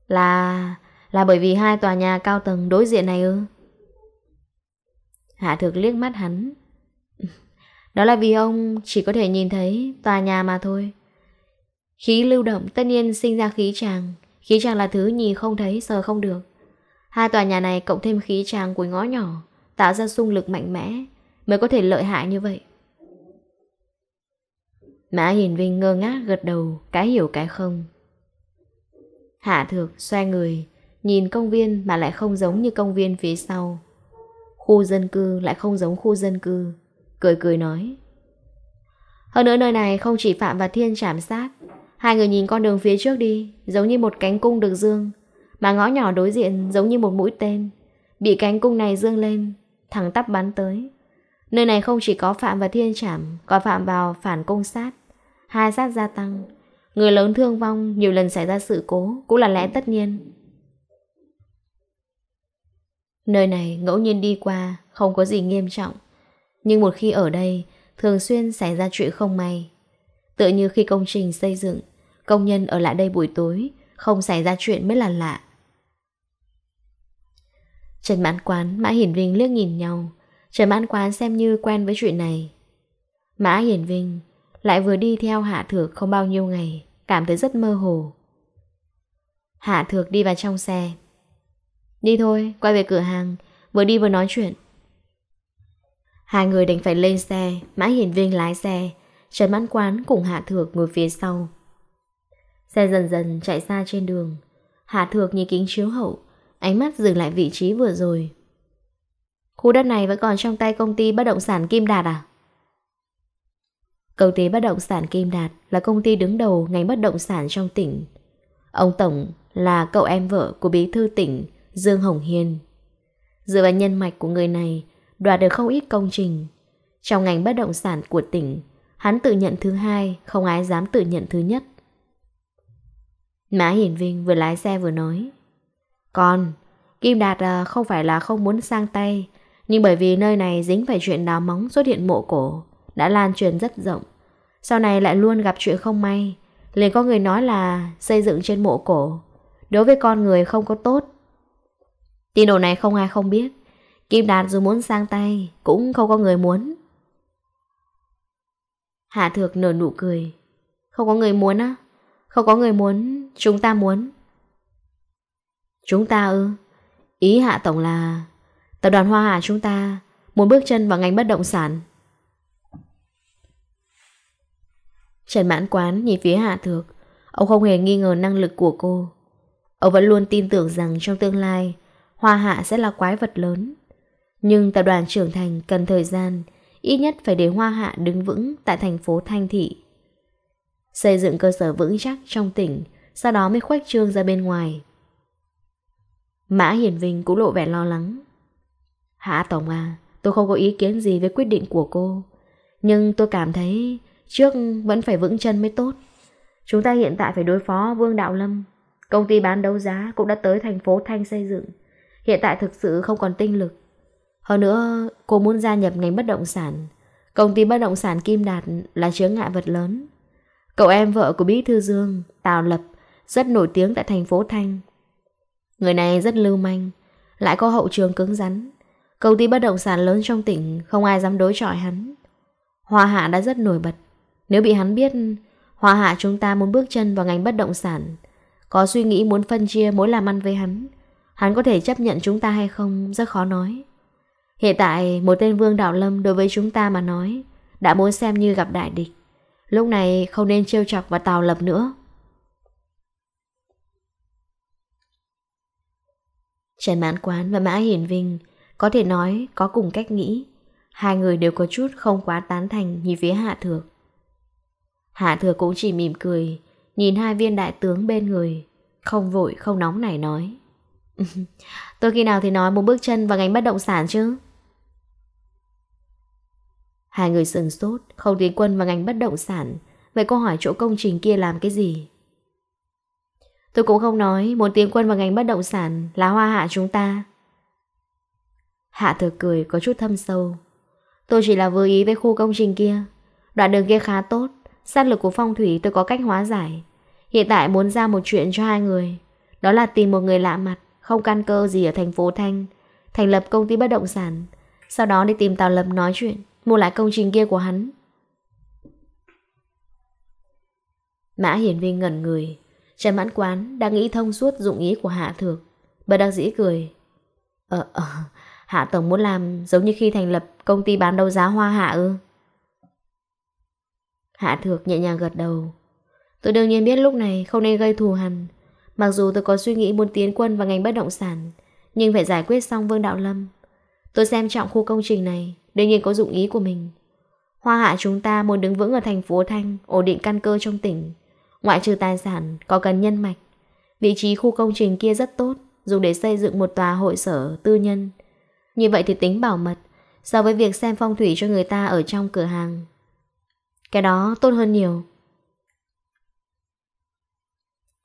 Là... là bởi vì hai tòa nhà cao tầng đối diện này ư? Hạ thực liếc mắt hắn. Đó là vì ông chỉ có thể nhìn thấy tòa nhà mà thôi. Khí lưu động tất nhiên sinh ra khí tràng. Khí tràng là thứ nhìn không thấy, sờ không được. Hai tòa nhà này cộng thêm khí tràng của ngõ nhỏ, tạo ra xung lực mạnh mẽ, mới có thể lợi hại như vậy. Mã Hiền Vinh ngơ ngác gật đầu, cái hiểu cái không. Hạ thược xoay người, nhìn công viên mà lại không giống như công viên phía sau. Khu dân cư lại không giống khu dân cư, cười cười nói. Hơn nữa nơi này không chỉ Phạm và Thiên chạm sát, hai người nhìn con đường phía trước đi, giống như một cánh cung được dương, mà ngõ nhỏ đối diện giống như một mũi tên, bị cánh cung này dương lên, thẳng tắp bắn tới. Nơi này không chỉ có Phạm và Thiên Trảm, còn phạm vào phản công sát. Hai sát gia tăng Người lớn thương vong nhiều lần xảy ra sự cố Cũng là lẽ tất nhiên Nơi này ngẫu nhiên đi qua Không có gì nghiêm trọng Nhưng một khi ở đây Thường xuyên xảy ra chuyện không may Tựa như khi công trình xây dựng Công nhân ở lại đây buổi tối Không xảy ra chuyện mới là lạ Trần Mãn Quán, Mã Hiển Vinh liếc nhìn nhau Trần Mãn Quán xem như quen với chuyện này Mã Hiển Vinh lại vừa đi theo Hạ Thược không bao nhiêu ngày Cảm thấy rất mơ hồ Hạ Thược đi vào trong xe Đi thôi, quay về cửa hàng Vừa đi vừa nói chuyện Hai người đành phải lên xe Mã Hiển Vinh lái xe Trần Mãn Quán cùng Hạ Thược ngồi phía sau Xe dần dần chạy xa trên đường Hạ Thược nhìn kính chiếu hậu Ánh mắt dừng lại vị trí vừa rồi Khu đất này vẫn còn trong tay công ty bất động sản Kim Đạt à? Công ty bất động sản Kim Đạt là công ty đứng đầu ngành bất động sản trong tỉnh. Ông Tổng là cậu em vợ của bí thư tỉnh Dương Hồng Hiên. Dựa vào nhân mạch của người này, đoạt được không ít công trình. Trong ngành bất động sản của tỉnh, hắn tự nhận thứ hai, không ai dám tự nhận thứ nhất. Mã Hiển Vinh vừa lái xe vừa nói. Con, Kim Đạt à, không phải là không muốn sang tay, nhưng bởi vì nơi này dính phải chuyện đào móng xuất hiện mộ cổ đã lan truyền rất rộng. Sau này lại luôn gặp chuyện không may, liền có người nói là xây dựng trên mộ cổ, đối với con người không có tốt. Tin đồn này không ai không biết, Kim Đạt dù muốn sang tay cũng không có người muốn. Hạ Thược nở nụ cười, không có người muốn á, không có người muốn, chúng ta muốn. Chúng ta ư? Ý Hạ Tổng là tập đoàn Hoa Hạ chúng ta muốn bước chân vào ngành bất động sản. Trần mãn quán nhìn phía Hạ Thược Ông không hề nghi ngờ năng lực của cô Ông vẫn luôn tin tưởng rằng trong tương lai Hoa Hạ sẽ là quái vật lớn Nhưng tập đoàn trưởng thành cần thời gian Ít nhất phải để Hoa Hạ đứng vững tại thành phố Thanh Thị Xây dựng cơ sở vững chắc trong tỉnh Sau đó mới khuếch trương ra bên ngoài Mã Hiển Vinh cũng lộ vẻ lo lắng Hạ Tổng à Tôi không có ý kiến gì với quyết định của cô Nhưng tôi cảm thấy Trước vẫn phải vững chân mới tốt Chúng ta hiện tại phải đối phó Vương Đạo Lâm Công ty bán đấu giá cũng đã tới thành phố Thanh xây dựng Hiện tại thực sự không còn tinh lực Hơn nữa cô muốn gia nhập ngành bất động sản Công ty bất động sản Kim Đạt là chướng ngại vật lớn Cậu em vợ của Bí Thư Dương, Tào Lập Rất nổi tiếng tại thành phố Thanh Người này rất lưu manh Lại có hậu trường cứng rắn Công ty bất động sản lớn trong tỉnh Không ai dám đối chọi hắn hòa Hạ đã rất nổi bật nếu bị hắn biết, hòa hạ chúng ta muốn bước chân vào ngành bất động sản, có suy nghĩ muốn phân chia mối làm ăn với hắn, hắn có thể chấp nhận chúng ta hay không rất khó nói. Hiện tại, một tên Vương Đạo Lâm đối với chúng ta mà nói, đã muốn xem như gặp đại địch. Lúc này không nên trêu chọc và tào lập nữa. Trần Mãn Quán và Mã Hiển Vinh có thể nói có cùng cách nghĩ. Hai người đều có chút không quá tán thành nhìn phía Hạ Thược. Hạ thừa cũng chỉ mỉm cười, nhìn hai viên đại tướng bên người, không vội không nóng này nói. Tôi khi nào thì nói muốn bước chân vào ngành bất động sản chứ? Hai người sừng sốt, không tiến quân vào ngành bất động sản. Vậy cô hỏi chỗ công trình kia làm cái gì? Tôi cũng không nói muốn tiến quân vào ngành bất động sản là hoa hạ chúng ta. Hạ thừa cười có chút thâm sâu. Tôi chỉ là vừa ý với khu công trình kia. Đoạn đường kia khá tốt, sát lực của phong thủy tôi có cách hóa giải. Hiện tại muốn ra một chuyện cho hai người. Đó là tìm một người lạ mặt, không căn cơ gì ở thành phố Thanh, thành lập công ty bất động sản. Sau đó đi tìm Tào Lập nói chuyện, mua lại công trình kia của hắn. Mã Hiển Vinh ngẩn người, Trần Mãn Quán đang nghĩ thông suốt dụng ý của Hạ Thược, bất đang dĩ cười. Ờ, ờ, Hạ Tổng muốn làm giống như khi thành lập công ty bán đấu giá hoa hạ ư. Hạ thược nhẹ nhàng gật đầu Tôi đương nhiên biết lúc này không nên gây thù hằn Mặc dù tôi có suy nghĩ muốn tiến quân vào ngành bất động sản Nhưng phải giải quyết xong Vương Đạo Lâm Tôi xem trọng khu công trình này Đương nhiên có dụng ý của mình Hoa hạ chúng ta muốn đứng vững ở thành phố Thanh Ổn định căn cơ trong tỉnh Ngoại trừ tài sản có cần nhân mạch Vị trí khu công trình kia rất tốt Dùng để xây dựng một tòa hội sở tư nhân Như vậy thì tính bảo mật So với việc xem phong thủy cho người ta ở trong cửa hàng cái đó tốt hơn nhiều.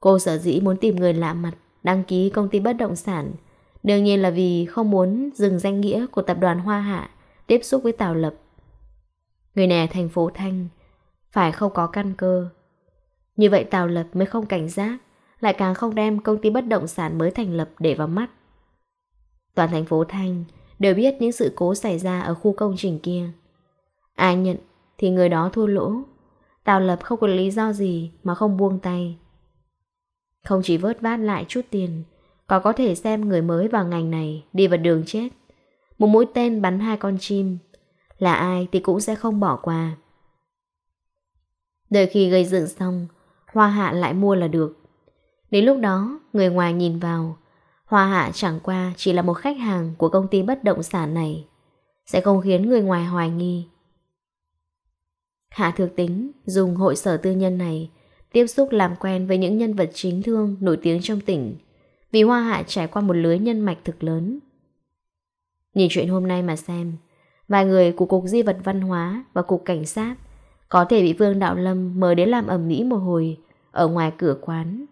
Cô sở dĩ muốn tìm người lạ mặt, đăng ký công ty bất động sản. Đương nhiên là vì không muốn dừng danh nghĩa của tập đoàn Hoa Hạ tiếp xúc với Tào Lập. Người này thành phố Thanh, phải không có căn cơ. Như vậy Tào Lập mới không cảnh giác, lại càng không đem công ty bất động sản mới thành lập để vào mắt. Toàn thành phố Thanh đều biết những sự cố xảy ra ở khu công trình kia. Ai nhận thì người đó thua lỗ. Tào Lập không có lý do gì mà không buông tay. Không chỉ vớt vát lại chút tiền, còn có thể xem người mới vào ngành này đi vào đường chết. Một mũi tên bắn hai con chim, là ai thì cũng sẽ không bỏ qua. Đợi khi gây dựng xong, Hoa Hạ lại mua là được. Đến lúc đó, người ngoài nhìn vào, Hoa Hạ chẳng qua chỉ là một khách hàng của công ty bất động sản này. Sẽ không khiến người ngoài hoài nghi Hạ Thược Tính dùng hội sở tư nhân này tiếp xúc làm quen với những nhân vật chính thương nổi tiếng trong tỉnh vì Hoa Hạ trải qua một lưới nhân mạch thực lớn. Nhìn chuyện hôm nay mà xem, vài người của Cục Di vật Văn hóa và Cục Cảnh sát có thể bị Vương Đạo Lâm mời đến làm ẩm mỹ một hồi ở ngoài cửa quán.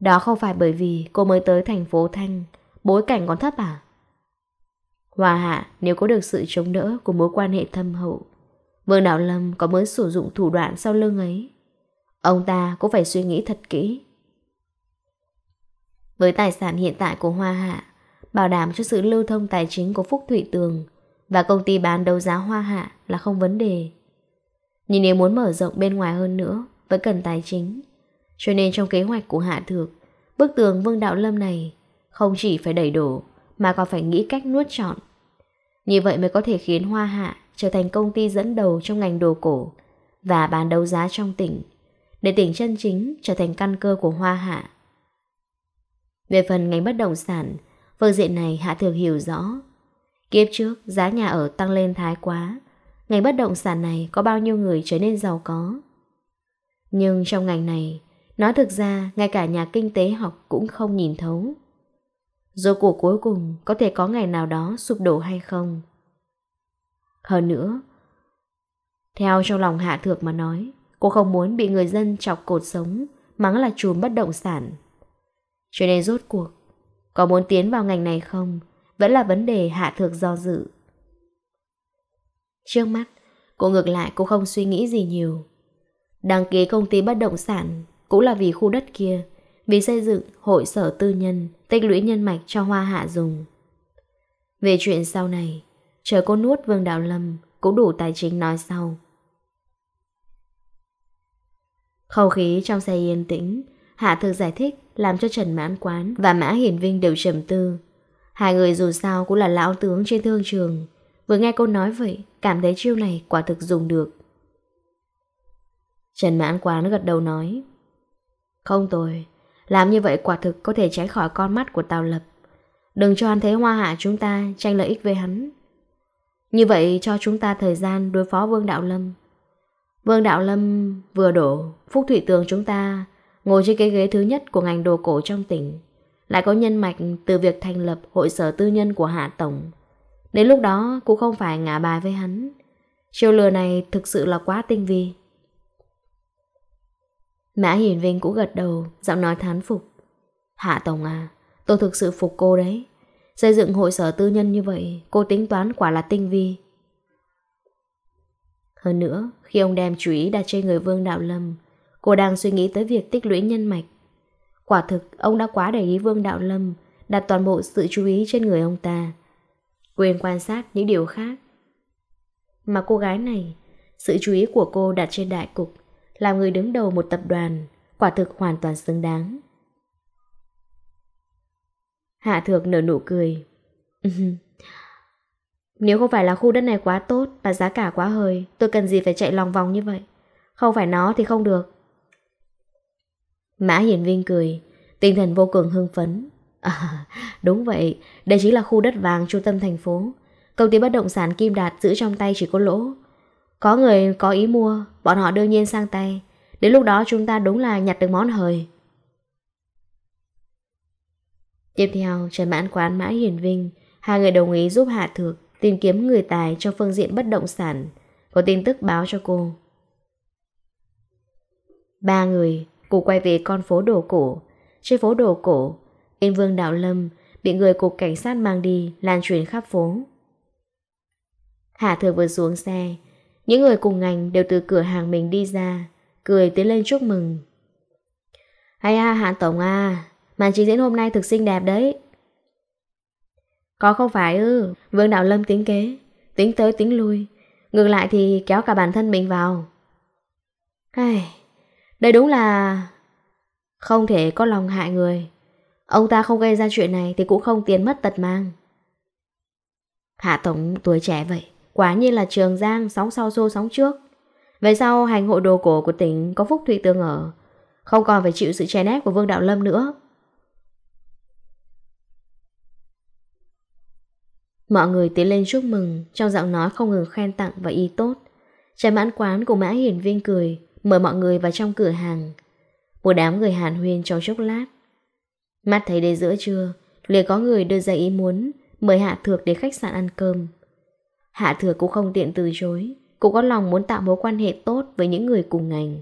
Đó không phải bởi vì cô mới tới thành phố Thanh, bối cảnh còn thấp à? Hòa hạ nếu có được sự chống đỡ của mối quan hệ thâm hậu Vương Đạo Lâm có mới sử dụng thủ đoạn sau lưng ấy. Ông ta cũng phải suy nghĩ thật kỹ. Với tài sản hiện tại của Hoa Hạ, bảo đảm cho sự lưu thông tài chính của Phúc Thụy Tường và công ty bán đấu giá Hoa Hạ là không vấn đề. Nhưng nếu muốn mở rộng bên ngoài hơn nữa, vẫn cần tài chính. Cho nên trong kế hoạch của Hạ Thược, bức tường Vương Đạo Lâm này không chỉ phải đẩy đổ, mà còn phải nghĩ cách nuốt trọn. Như vậy mới có thể khiến Hoa Hạ trở thành công ty dẫn đầu trong ngành đồ cổ và bán đấu giá trong tỉnh, để tỉnh chân chính trở thành căn cơ của Hoa Hạ. Về phần ngành bất động sản, phương diện này Hạ thường hiểu rõ. Kiếp trước, giá nhà ở tăng lên thái quá, ngành bất động sản này có bao nhiêu người trở nên giàu có. Nhưng trong ngành này, nói thực ra ngay cả nhà kinh tế học cũng không nhìn thấu. Rồi cuộc cuối cùng có thể có ngày nào đó sụp đổ hay không? Hơn nữa, theo trong lòng Hạ Thược mà nói, cô không muốn bị người dân chọc cột sống, mắng là chùm bất động sản. Cho nên rốt cuộc, có muốn tiến vào ngành này không, vẫn là vấn đề Hạ Thược do dự. Trước mắt, cô ngược lại cô không suy nghĩ gì nhiều. Đăng ký công ty bất động sản cũng là vì khu đất kia, vì xây dựng hội sở tư nhân, tích lũy nhân mạch cho hoa hạ dùng. Về chuyện sau này, Chờ cô nuốt Vương Đạo Lâm Cũng đủ tài chính nói sau Khẩu khí trong xe yên tĩnh Hạ thực giải thích Làm cho Trần Mãn Quán và Mã Hiển Vinh đều trầm tư Hai người dù sao cũng là lão tướng trên thương trường Vừa nghe cô nói vậy Cảm thấy chiêu này quả thực dùng được Trần Mãn Quán gật đầu nói Không tồi Làm như vậy quả thực có thể tránh khỏi con mắt của Tào Lập Đừng cho hắn thấy hoa hạ chúng ta tranh lợi ích với hắn như vậy cho chúng ta thời gian đối phó Vương Đạo Lâm. Vương Đạo Lâm vừa đổ, Phúc Thủy Tường chúng ta ngồi trên cái ghế thứ nhất của ngành đồ cổ trong tỉnh. Lại có nhân mạch từ việc thành lập hội sở tư nhân của Hạ Tổng. Đến lúc đó cũng không phải ngả bài với hắn. Chiêu lừa này thực sự là quá tinh vi. Mã Hiển Vinh cũng gật đầu, giọng nói thán phục. Hạ Tổng à, tôi thực sự phục cô đấy. Xây dựng hội sở tư nhân như vậy, cô tính toán quả là tinh vi. Hơn nữa, khi ông đem chú ý đặt trên người Vương Đạo Lâm, cô đang suy nghĩ tới việc tích lũy nhân mạch. Quả thực, ông đã quá để ý Vương Đạo Lâm, đặt toàn bộ sự chú ý trên người ông ta. Quên quan sát những điều khác. Mà cô gái này, sự chú ý của cô đặt trên đại cục, làm người đứng đầu một tập đoàn, quả thực hoàn toàn xứng đáng. Hạ Thược nở nụ cười. Nếu không phải là khu đất này quá tốt và giá cả quá hời, tôi cần gì phải chạy lòng vòng như vậy. Không phải nó thì không được. Mã Hiển Vinh cười, tinh thần vô cùng hưng phấn. À, đúng vậy, đây chính là khu đất vàng trung tâm thành phố. Công ty bất động sản Kim Đạt giữ trong tay chỉ có lỗ. Có người có ý mua, bọn họ đương nhiên sang tay. Đến lúc đó chúng ta đúng là nhặt được món hời. Tiếp theo, Trần Mãn Quán Mã Hiền Vinh, hai người đồng ý giúp Hạ Thược tìm kiếm người tài trong phương diện bất động sản. Có tin tức báo cho cô. Ba người, cùng quay về con phố đồ cổ. Trên phố đồ cổ, Yên Vương Đạo Lâm bị người cục cảnh sát mang đi lan truyền khắp phố. Hạ Thược vừa xuống xe, những người cùng ngành đều từ cửa hàng mình đi ra, cười tiến lên chúc mừng. Hay à, Hạ Tổng à, Màn trình diễn hôm nay thực xinh đẹp đấy Có không phải ư Vương Đạo Lâm tính kế Tính tới tính lui Ngược lại thì kéo cả bản thân mình vào Ai, Đây đúng là Không thể có lòng hại người Ông ta không gây ra chuyện này Thì cũng không tiền mất tật mang Hạ Tổng tuổi trẻ vậy Quả nhiên là Trường Giang sóng sau xô sóng trước Về sau hành hội đồ cổ của tỉnh Có Phúc Thụy Tương ở Không còn phải chịu sự chèn ép của Vương Đạo Lâm nữa Mọi người tiến lên chúc mừng, trong giọng nói không ngừng khen tặng và y tốt. Trái mãn quán của Mã Hiển Viên cười, mời mọi người vào trong cửa hàng. Một đám người hàn huyên trong chốc lát. Mắt thấy đến giữa trưa, liền có người đưa ra ý muốn mời Hạ Thược đến khách sạn ăn cơm. Hạ Thược cũng không tiện từ chối, cũng có lòng muốn tạo mối quan hệ tốt với những người cùng ngành.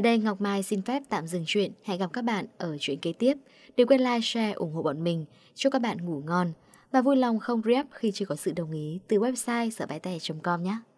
Tới đây Ngọc Mai xin phép tạm dừng chuyện. Hẹn gặp các bạn ở chuyện kế tiếp. Đừng quên like, share, ủng hộ bọn mình. Chúc các bạn ngủ ngon. Và vui lòng không rep khi chưa có sự đồng ý từ website sởbáitè.com nhé.